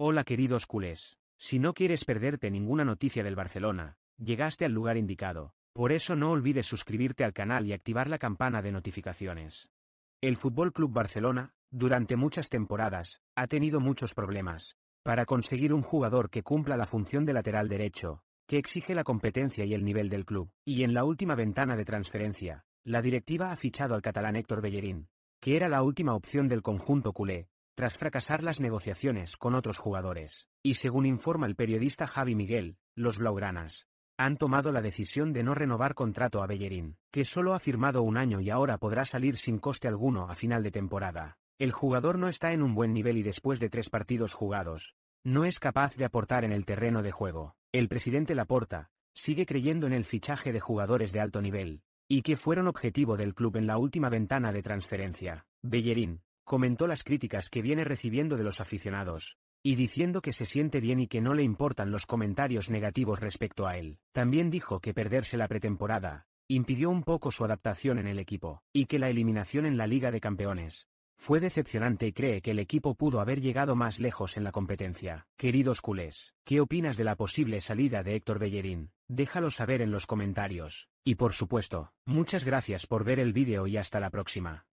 Hola queridos culés. Si no quieres perderte ninguna noticia del Barcelona, llegaste al lugar indicado. Por eso no olvides suscribirte al canal y activar la campana de notificaciones. El Fútbol Club Barcelona, durante muchas temporadas, ha tenido muchos problemas para conseguir un jugador que cumpla la función de lateral derecho, que exige la competencia y el nivel del club. Y en la última ventana de transferencia, la directiva ha fichado al catalán Héctor Bellerín, que era la última opción del conjunto culé, tras fracasar las negociaciones con otros jugadores, y según informa el periodista Javi Miguel, los Blaugranas han tomado la decisión de no renovar contrato a Bellerín, que solo ha firmado un año y ahora podrá salir sin coste alguno a final de temporada. El jugador no está en un buen nivel y después de tres partidos jugados, no es capaz de aportar en el terreno de juego. El presidente Laporta sigue creyendo en el fichaje de jugadores de alto nivel, y que fueron objetivo del club en la última ventana de transferencia. Bellerín, comentó las críticas que viene recibiendo de los aficionados, y diciendo que se siente bien y que no le importan los comentarios negativos respecto a él. También dijo que perderse la pretemporada, impidió un poco su adaptación en el equipo, y que la eliminación en la Liga de Campeones, fue decepcionante y cree que el equipo pudo haber llegado más lejos en la competencia. Queridos culés, ¿qué opinas de la posible salida de Héctor Bellerín? Déjalo saber en los comentarios. Y por supuesto, muchas gracias por ver el vídeo y hasta la próxima.